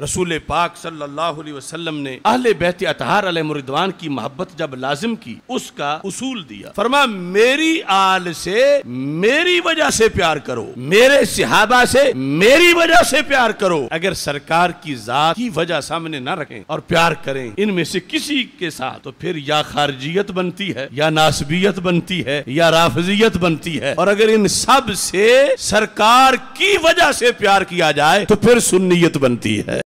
रसूल पाक सल्लल्लाहु अलैहि वसल्लम ने अहले बैत अतहार मुरिदवान की मोहब्बत जब लाजिम की उसका उसूल दिया फरमा मेरी आल से मेरी वजह से प्यार करो मेरे सिहाबा से मेरी वजह से प्यार करो अगर सरकार की जात की वजह सामने न रखें और प्यार करें इनमें से किसी के साथ तो फिर या खारजियत बनती है या नासबियत बनती है या राफजियत बनती है और अगर इन सब से सरकार की वजह से प्यार किया जाए तो फिर सुन्नीयत बनती है